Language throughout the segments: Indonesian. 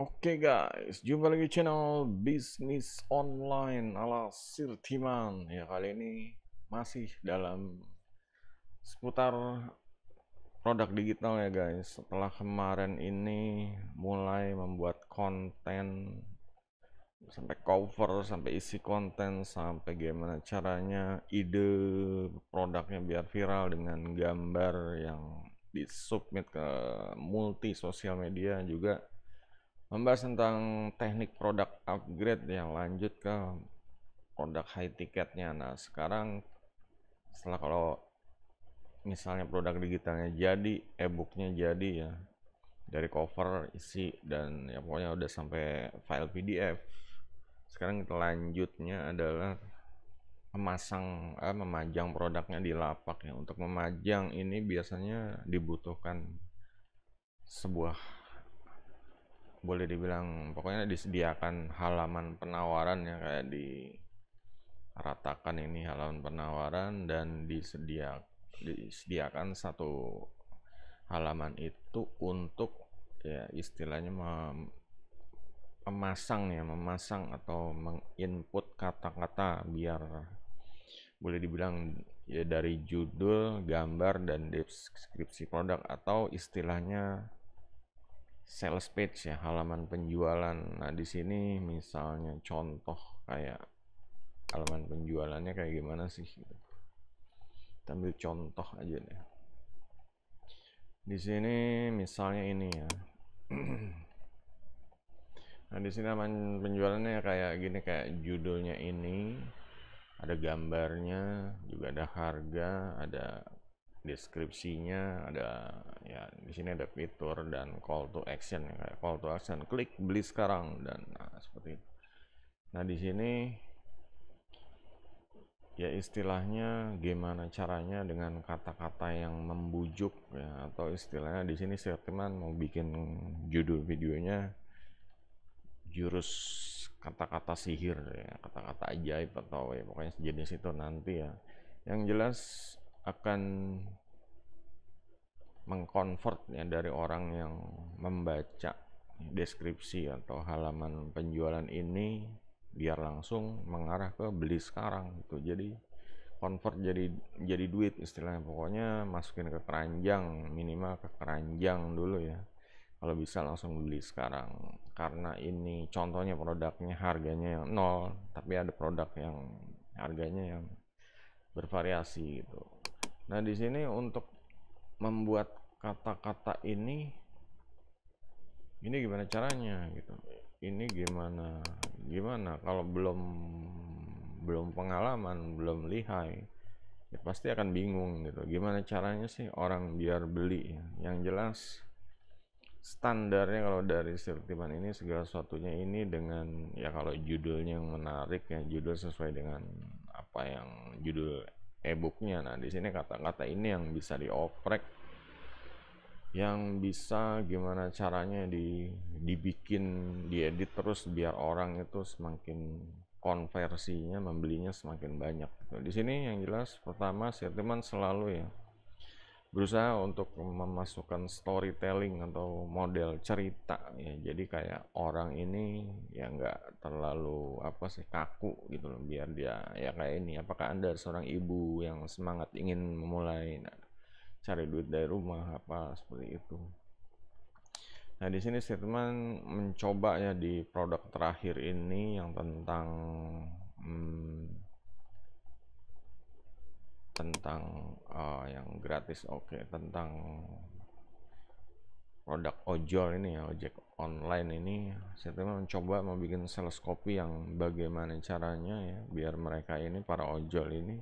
Oke okay guys, jumpa lagi channel bisnis online ala Sirtiman. Ya kali ini masih dalam seputar produk digital ya guys. Setelah kemarin ini mulai membuat konten sampai cover, sampai isi konten, sampai gimana caranya ide produknya biar viral dengan gambar yang disubmit ke multi sosial media juga membahas tentang teknik produk upgrade yang lanjut ke produk high ticketnya nah sekarang setelah kalau misalnya produk digitalnya jadi e-booknya jadi ya dari cover isi dan ya pokoknya udah sampai file PDF sekarang kita lanjutnya adalah memasang eh, memajang produknya di lapak ya untuk memajang ini biasanya dibutuhkan sebuah boleh dibilang pokoknya disediakan halaman penawaran ya kayak di ratakan ini halaman penawaran dan disediakan disediakan satu halaman itu untuk ya istilahnya mem memasang ya memasang atau menginput kata-kata biar boleh dibilang ya dari judul, gambar dan deskripsi produk atau istilahnya sales page ya, halaman penjualan. Nah, di sini misalnya contoh kayak halaman penjualannya kayak gimana sih gitu. Kita ambil contoh aja deh. Di sini misalnya ini ya. Nah, di sini halaman penjualannya kayak gini kayak judulnya ini, ada gambarnya, juga ada harga, ada deskripsinya ada ya di sini ada fitur dan call to action ya, kayak call to action klik beli sekarang dan nah, seperti itu nah di sini ya istilahnya gimana caranya dengan kata-kata yang membujuk ya atau istilahnya di sini teman mau bikin judul videonya jurus kata-kata sihir ya kata-kata ajaib atau ya pokoknya sejenis itu nanti ya yang jelas akan mengkonvert ya dari orang yang membaca deskripsi atau halaman penjualan ini biar langsung mengarah ke beli sekarang gitu jadi convert jadi jadi duit istilahnya pokoknya masukin ke keranjang minimal ke keranjang dulu ya kalau bisa langsung beli sekarang karena ini contohnya produknya harganya yang nol tapi ada produk yang harganya yang bervariasi gitu Nah, di sini untuk membuat kata-kata ini ini gimana caranya gitu. Ini gimana? Gimana kalau belum belum pengalaman, belum lihai, ya pasti akan bingung gitu. Gimana caranya sih orang biar beli? Yang jelas standarnya kalau dari Sirtiman ini segala sesuatunya ini dengan ya kalau judulnya yang menarik ya judul sesuai dengan apa yang judul e-booknya. Nah, di sini kata-kata ini yang bisa dioprek, yang bisa gimana caranya di dibikin, diedit terus biar orang itu semakin konversinya membelinya semakin banyak. Nah, di sini yang jelas pertama sentimen selalu ya berusaha untuk memasukkan storytelling atau model cerita ya jadi kayak orang ini ya nggak terlalu apa sih kaku gitu loh biar dia ya kayak ini apakah anda seorang ibu yang semangat ingin memulai nah, cari duit dari rumah apa seperti itu nah di sini statement mencoba ya di produk terakhir ini yang tentang hmm, tentang uh, yang gratis oke okay. tentang produk ojol ini ya ojek online ini saya teman mencoba bikin sales copy yang bagaimana caranya ya biar mereka ini para ojol ini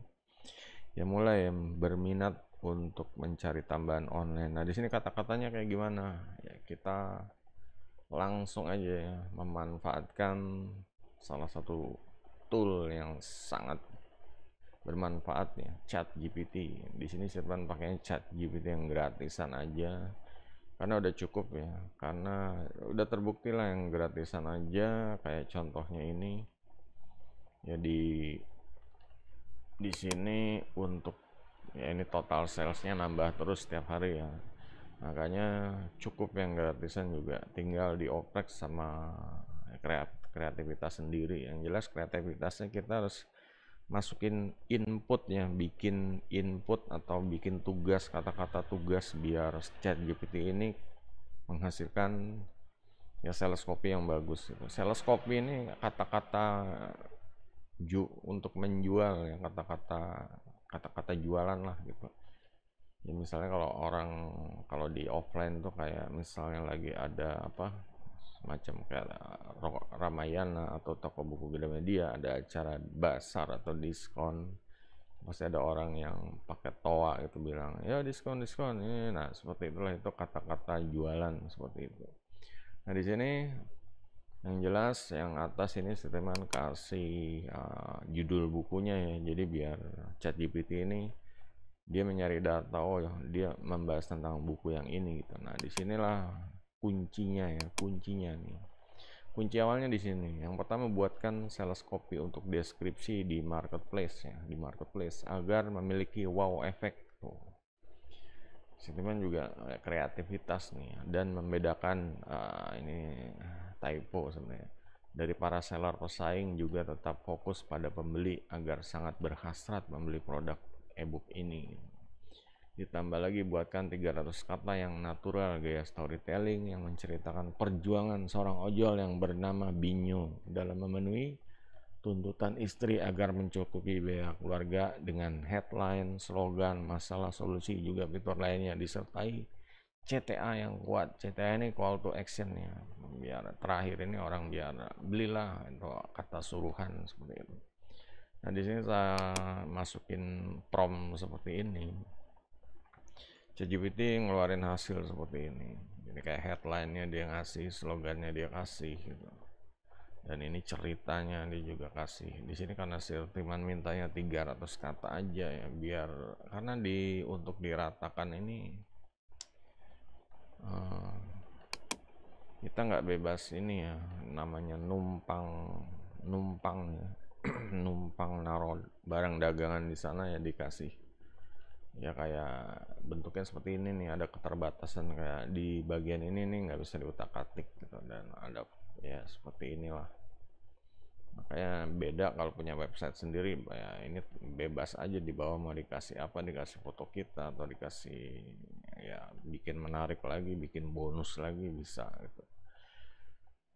ya mulai berminat untuk mencari tambahan online nah di sini kata-katanya kayak gimana ya kita langsung aja ya memanfaatkan salah satu tool yang sangat bermanfaatnya chat GPT di sini Sirvan pakainya chat GPT yang gratisan aja karena udah cukup ya karena udah terbukti lah yang gratisan aja kayak contohnya ini jadi di sini untuk ya ini total salesnya nambah terus setiap hari ya makanya cukup yang gratisan juga tinggal dioprek sama kreat kreativitas sendiri yang jelas kreativitasnya kita harus masukin input ya bikin input atau bikin tugas kata-kata tugas biar chat GPT ini menghasilkan ya sales copy yang bagus gitu. sales copy ini kata-kata ju untuk menjual ya kata-kata kata-kata jualan lah gitu ya misalnya kalau orang kalau di offline tuh kayak misalnya lagi ada apa semacam kayak Ramayana atau toko buku Gila Media ada acara basar atau diskon pasti ada orang yang pakai toa itu bilang ya diskon diskon ini nah seperti itulah itu kata-kata jualan seperti itu nah di sini yang jelas yang atas ini teman kasih uh, judul bukunya ya jadi biar chat GPT ini dia mencari data oh ya, dia membahas tentang buku yang ini gitu nah disinilah kuncinya ya kuncinya nih kunci awalnya di sini yang pertama buatkan sales copy untuk deskripsi di marketplace ya di marketplace agar memiliki wow efek tuh sentimen juga eh, kreativitas nih ya, dan membedakan uh, ini typo sebenarnya dari para seller pesaing juga tetap fokus pada pembeli agar sangat berhasrat membeli produk ebook ini ditambah lagi buatkan 300 kata yang natural gaya storytelling yang menceritakan perjuangan seorang ojol yang bernama Binyo dalam memenuhi tuntutan istri agar mencukupi biaya keluarga dengan headline, slogan, masalah solusi juga fitur lainnya disertai CTA yang kuat. CTA ini call to action ya. Biar terakhir ini orang biar belilah itu kata suruhan seperti itu. Nah, di sini saya masukin prom seperti ini. ChatGPT ngeluarin hasil seperti ini jadi kayak headline-nya dia ngasih slogannya dia kasih gitu dan ini ceritanya dia juga kasih di sini karena Sirtiman mintanya 300 kata aja ya biar karena di untuk diratakan ini uh, kita nggak bebas ini ya namanya numpang numpang ya numpang naro barang dagangan di sana ya dikasih ya kayak bentuknya seperti ini nih ada keterbatasan kayak di bagian ini nih nggak bisa diutak atik gitu dan ada ya seperti inilah makanya beda kalau punya website sendiri ya ini bebas aja di bawah mau dikasih apa dikasih foto kita atau dikasih ya bikin menarik lagi bikin bonus lagi bisa gitu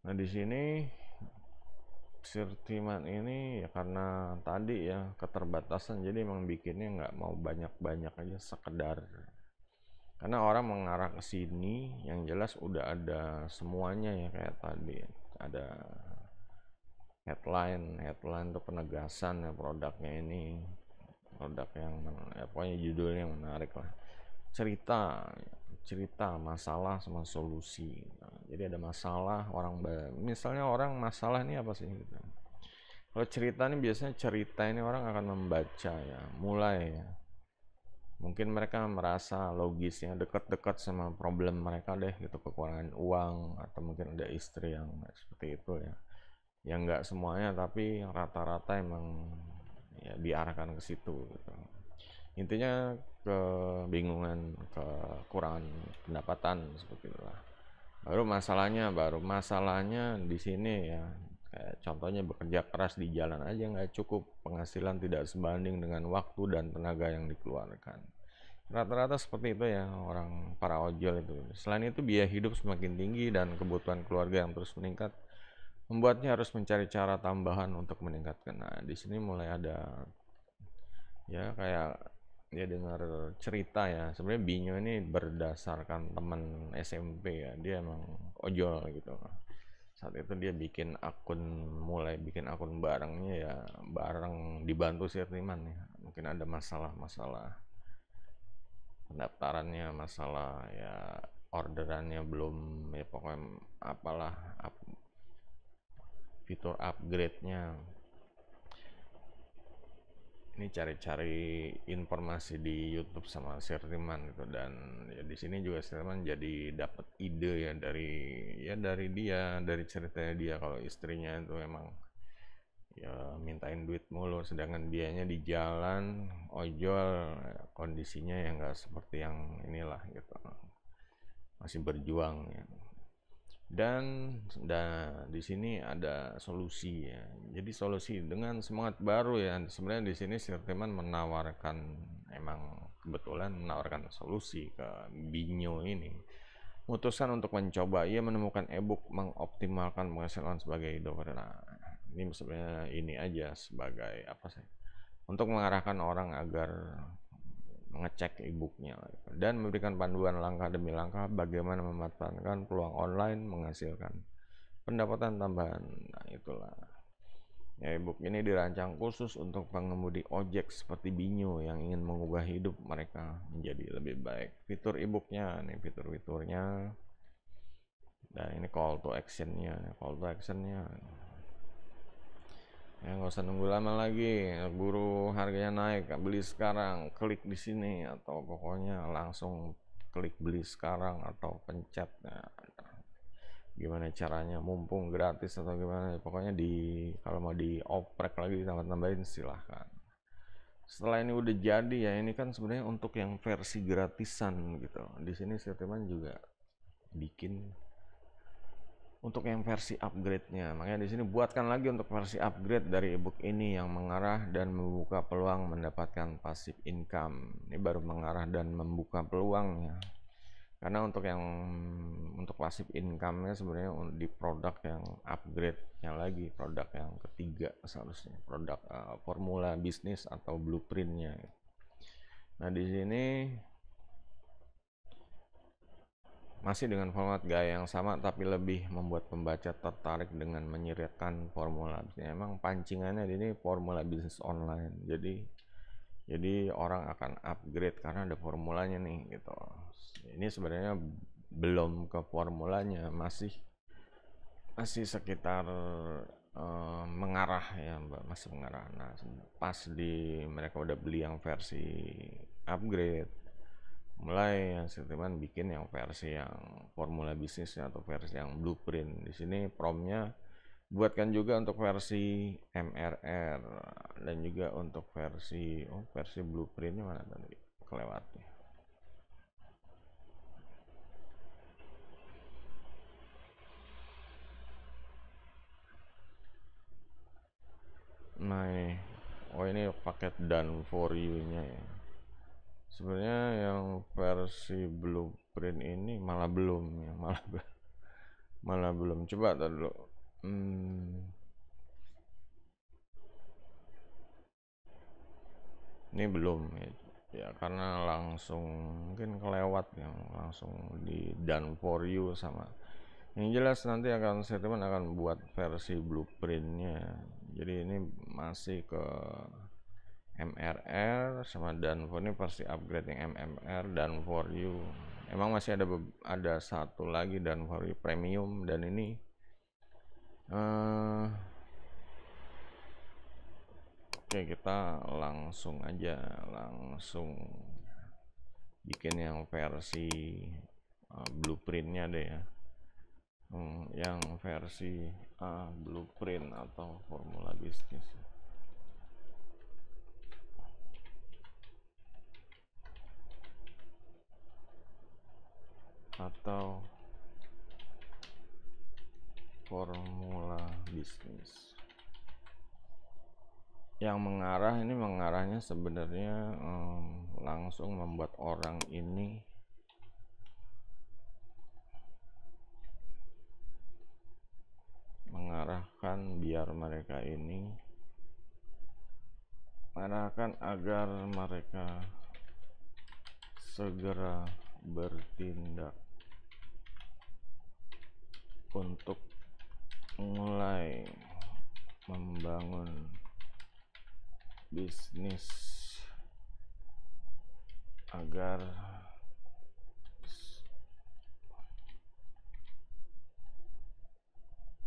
nah di sini Sir Timan ini ya karena tadi ya keterbatasan jadi emang bikinnya nggak mau banyak-banyak aja sekedar karena orang mengarah ke sini yang jelas udah ada semuanya ya kayak tadi ada headline headline untuk penegasan ya produknya ini produk yang ya pokoknya judulnya menarik lah cerita cerita masalah sama solusi nah, jadi ada masalah orang misalnya orang masalah ini apa sih gitu kalau cerita ini biasanya cerita ini orang akan membaca ya mulai ya mungkin mereka merasa logisnya dekat-dekat sama problem mereka deh gitu kekurangan uang atau mungkin ada istri yang seperti itu ya Yang nggak semuanya tapi rata-rata emang ya diarahkan ke situ gitu intinya kebingungan kekurangan pendapatan seperti itulah baru masalahnya baru masalahnya di sini ya kayak contohnya bekerja keras di jalan aja nggak cukup penghasilan tidak sebanding dengan waktu dan tenaga yang dikeluarkan rata-rata seperti itu ya orang para ojol itu selain itu biaya hidup semakin tinggi dan kebutuhan keluarga yang terus meningkat membuatnya harus mencari cara tambahan untuk meningkatkan nah di sini mulai ada ya kayak dia dengar cerita ya sebenarnya Binyo ini berdasarkan teman SMP ya dia emang ojol gitu saat itu dia bikin akun mulai bikin akun barengnya ya bareng dibantu si Riman ya mungkin ada masalah-masalah pendaftarannya masalah ya orderannya belum ya pokoknya apalah up, fitur upgrade-nya ini cari-cari informasi di YouTube sama Sirtiman gitu dan ya di sini juga Sirtiman jadi dapat ide ya dari ya dari dia dari ceritanya dia kalau istrinya itu emang ya mintain duit mulu sedangkan dianya di jalan ojol kondisinya ya nggak seperti yang inilah gitu masih berjuang ya dan dan di sini ada solusi ya. Jadi solusi dengan semangat baru ya. Sebenarnya di sini Sirteman menawarkan emang kebetulan menawarkan solusi ke Binyo ini. Mutusan untuk mencoba, ia menemukan e-book mengoptimalkan penghasilan sebagai dokter. Nah, ini sebenarnya ini aja sebagai apa sih? Untuk mengarahkan orang agar mengecek e-booknya dan memberikan panduan langkah demi langkah bagaimana memanfaatkan peluang online menghasilkan pendapatan tambahan nah itulah ya e-book ini dirancang khusus untuk pengemudi ojek seperti Binyo yang ingin mengubah hidup mereka menjadi lebih baik fitur e-booknya nih fitur-fiturnya dan ini call to actionnya call to actionnya ya nggak usah nunggu lama lagi buru harganya naik beli sekarang klik di sini atau pokoknya langsung klik beli sekarang atau pencet nah, gimana caranya mumpung gratis atau gimana pokoknya di kalau mau dioprek lagi tambah tambahin silahkan setelah ini udah jadi ya ini kan sebenarnya untuk yang versi gratisan gitu di sini setiman juga bikin untuk yang versi upgrade-nya. Makanya di sini buatkan lagi untuk versi upgrade dari ebook ini yang mengarah dan membuka peluang mendapatkan pasif income. Ini baru mengarah dan membuka peluangnya. Karena untuk yang untuk pasif income-nya sebenarnya di produk yang upgrade yang lagi, produk yang ketiga seharusnya, produk uh, formula bisnis atau blueprint-nya. Nah, di sini masih dengan format gaya yang sama tapi lebih membuat pembaca tertarik dengan menyiratkan formula bisnis. Emang pancingannya ini formula bisnis online. Jadi jadi orang akan upgrade karena ada formulanya nih gitu. Ini sebenarnya belum ke formulanya masih masih sekitar uh, mengarah ya Mbak, masih mengarah. Nah, pas di mereka udah beli yang versi upgrade mulai hasil ya, teman bikin yang versi yang formula bisnis atau versi yang blueprint di sini promnya buatkan juga untuk versi MRR dan juga untuk versi oh versi blueprintnya mana tadi kelewatnya nah ini oh ini paket done for you nya ya sebenarnya yang versi blueprint ini malah belum ya malah malah belum coba dulu hmm. ini belum ya. ya karena langsung mungkin kelewat yang langsung di done for you sama yang jelas nanti akan statement akan buat versi blueprintnya jadi ini masih ke MRR sama dan for ini pasti upgrade yang MMR dan for you emang masih ada ada satu lagi dan for you premium dan ini uh, oke okay, kita langsung aja langsung bikin yang versi uh, blueprintnya deh ya hmm, yang versi uh, blueprint atau formula bisnis atau formula bisnis yang mengarah ini mengarahnya sebenarnya um, langsung membuat orang ini mengarahkan biar mereka ini mengarahkan agar mereka segera bertindak untuk mulai membangun bisnis agar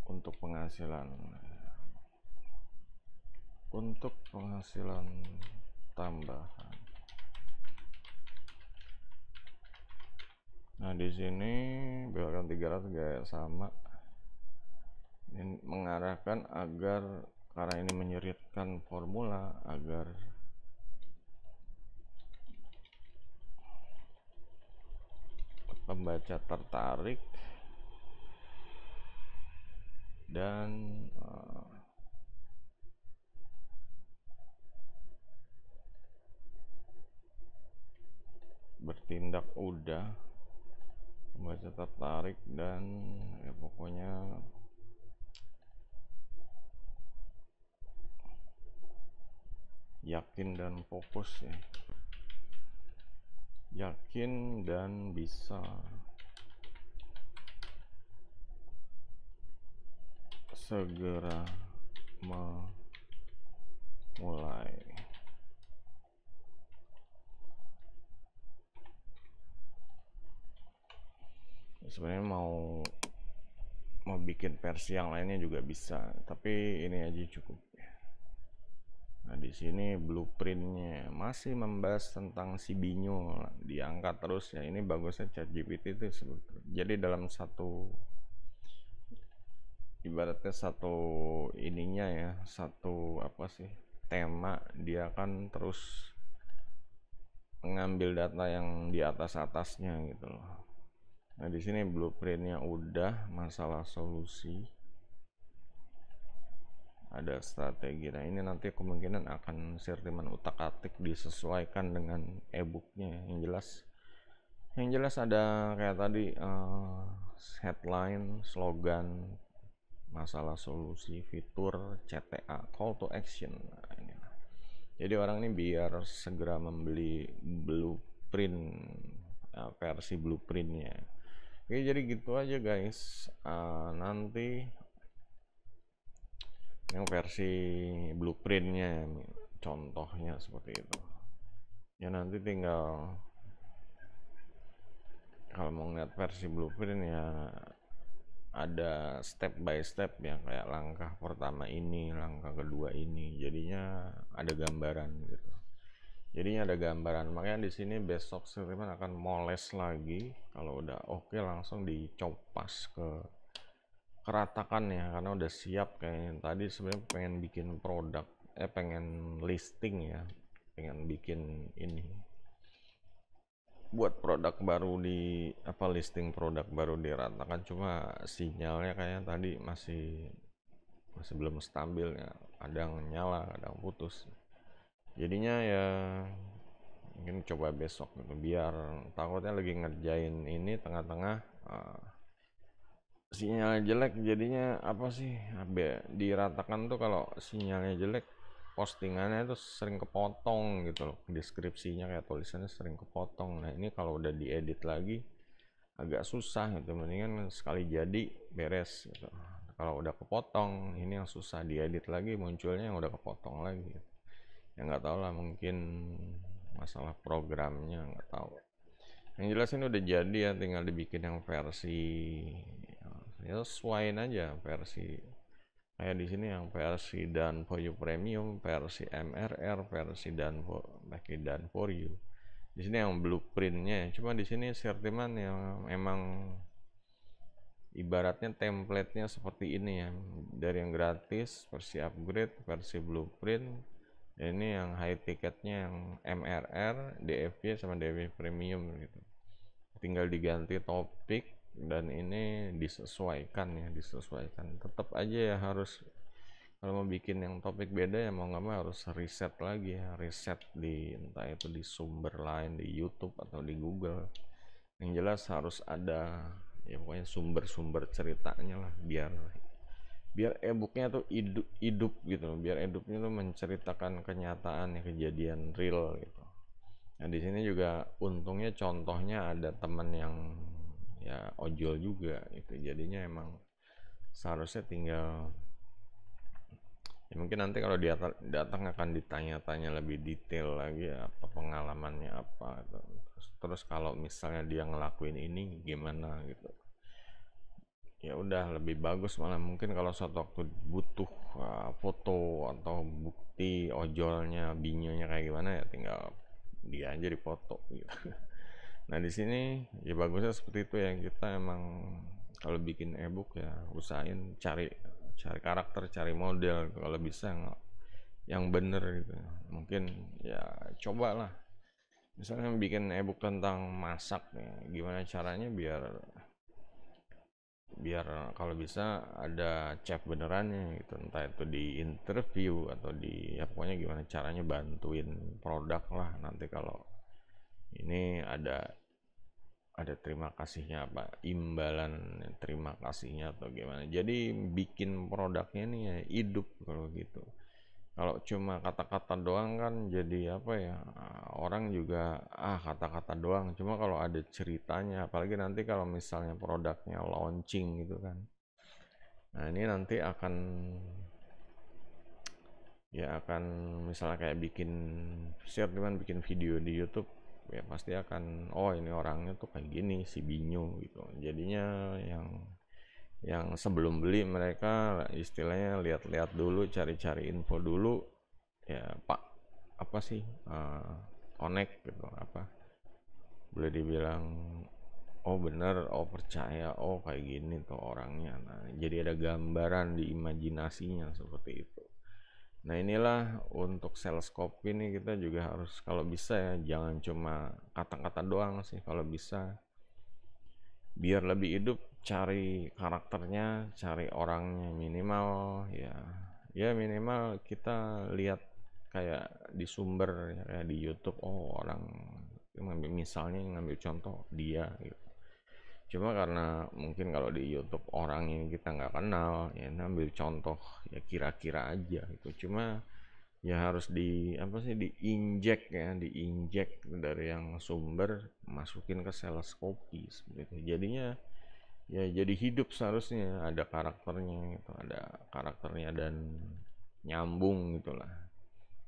untuk penghasilan untuk penghasilan tambahan Nah, di sini tiga 300 gaya sama. Ini mengarahkan agar karena ini menyeritkan formula agar pembaca tertarik dan eh, bertindak udah baca tertarik dan ya pokoknya yakin dan fokus ya yakin dan bisa segera memulai sebenarnya mau mau bikin versi yang lainnya juga bisa tapi ini aja cukup ya. nah di sini blueprintnya masih membahas tentang si Binyo diangkat terus ya ini bagusnya chat GPT itu sebetulnya jadi dalam satu ibaratnya satu ininya ya satu apa sih tema dia akan terus mengambil data yang di atas atasnya gitu loh Nah, di sini blueprintnya udah masalah solusi. Ada strategi. Nah, ini nanti kemungkinan akan sirtiman utak-atik disesuaikan dengan e-booknya yang jelas. Yang jelas ada kayak tadi uh, headline, slogan, masalah solusi, fitur, CTA, call to action. Nah, ini. Jadi orang ini biar segera membeli blueprint uh, versi blueprintnya Oke, jadi gitu aja guys. Uh, nanti yang versi blueprintnya, contohnya seperti itu. Ya nanti tinggal kalau mau ngeliat versi blueprint ya ada step by step ya kayak langkah pertama ini, langkah kedua ini. Jadinya ada gambaran gitu jadinya ada gambaran makanya di sini besok Silverman akan moles lagi kalau udah oke langsung dicopas ke keratakan ya karena udah siap kayaknya tadi sebenarnya pengen bikin produk eh pengen listing ya pengen bikin ini buat produk baru di apa listing produk baru di diratakan cuma sinyalnya kayaknya tadi masih masih belum stabil ya kadang nyala kadang putus jadinya ya mungkin coba besok gitu biar takutnya lagi ngerjain ini tengah-tengah uh, eh, sinyal jelek jadinya apa sih abe diratakan tuh kalau sinyalnya jelek postingannya itu sering kepotong gitu loh deskripsinya kayak tulisannya sering kepotong nah ini kalau udah diedit lagi agak susah gitu mendingan sekali jadi beres gitu kalau udah kepotong ini yang susah diedit lagi munculnya yang udah kepotong lagi gitu ya nggak tahu lah mungkin masalah programnya nggak tahu yang jelas ini udah jadi ya tinggal dibikin yang versi ya sesuaiin aja versi kayak di sini yang versi dan for you premium versi MRR versi dan lagi dan for you di sini yang blueprintnya cuma di sini sertiman yang emang ibaratnya templatenya seperti ini ya dari yang gratis versi upgrade versi blueprint ini yang high ticketnya yang MRR, DFV sama DFV premium gitu. Tinggal diganti topik dan ini disesuaikan ya, disesuaikan. Tetap aja ya harus kalau mau bikin yang topik beda ya mau nggak mau harus riset lagi ya, riset di entah itu di sumber lain di YouTube atau di Google. Yang jelas harus ada ya pokoknya sumber-sumber ceritanya lah biar biar e-booknya tuh hidup, hidup gitu loh biar hidupnya tuh menceritakan kenyataan ya kejadian real gitu nah di sini juga untungnya contohnya ada temen yang ya ojol juga itu jadinya emang seharusnya tinggal ya mungkin nanti kalau dia datang akan ditanya-tanya lebih detail lagi ya, apa pengalamannya apa gitu. terus, terus kalau misalnya dia ngelakuin ini gimana gitu ya udah lebih bagus malah mungkin kalau suatu waktu butuh uh, foto atau bukti ojolnya binyonya kayak gimana ya tinggal dia aja dipoto gitu nah di sini ya bagusnya seperti itu ya kita emang kalau bikin ebook ya usahain cari cari karakter cari model kalau bisa yang, yang bener gitu mungkin ya cobalah misalnya bikin ebook tentang masak ya gimana caranya biar biar kalau bisa ada chat benerannya gitu entah itu di interview atau di ya pokoknya gimana caranya bantuin produk lah nanti kalau ini ada ada terima kasihnya apa imbalan terima kasihnya atau gimana jadi bikin produknya nih ya hidup kalau gitu kalau cuma kata-kata doang kan jadi apa ya orang juga ah kata-kata doang cuma kalau ada ceritanya apalagi nanti kalau misalnya produknya launching gitu kan nah ini nanti akan ya akan misalnya kayak bikin share gimana, bikin video di YouTube ya pasti akan oh ini orangnya tuh kayak gini si binyu gitu jadinya yang yang sebelum beli mereka istilahnya lihat-lihat dulu cari-cari info dulu ya pak apa sih uh, connect gitu apa boleh dibilang oh bener oh percaya oh kayak gini tuh orangnya nah jadi ada gambaran di imajinasinya seperti itu Nah inilah untuk sales copy ini kita juga harus kalau bisa ya jangan cuma kata-kata doang sih kalau bisa biar lebih hidup cari karakternya cari orangnya minimal ya ya minimal kita lihat kayak di sumber ya, di YouTube oh orang ngambil misalnya ngambil contoh dia gitu cuma karena mungkin kalau di YouTube orang yang kita nggak kenal ya ngambil contoh ya kira-kira aja itu cuma ya harus di apa sih diinjek ya diinjek dari yang sumber masukin ke sel kopi seperti itu jadinya ya jadi hidup seharusnya ada karakternya itu ada karakternya dan nyambung gitulah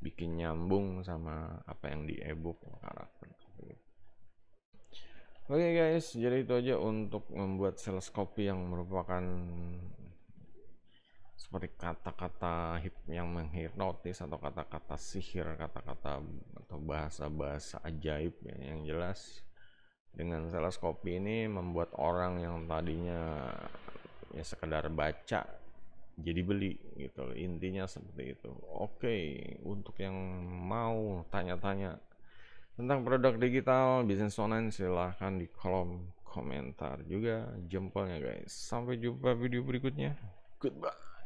bikin nyambung sama apa yang di ebook karakter Oke okay guys, jadi itu aja untuk membuat sales copy yang merupakan seperti kata-kata hip yang menghipnotis atau kata-kata sihir, kata-kata atau bahasa-bahasa ajaib ya, yang jelas dengan teleskopi ini membuat orang yang tadinya ya sekedar baca jadi beli gitu Intinya seperti itu. Oke, untuk yang mau tanya-tanya tentang produk digital bisnis online silahkan di kolom komentar juga jempolnya guys. Sampai jumpa video berikutnya. Goodbye.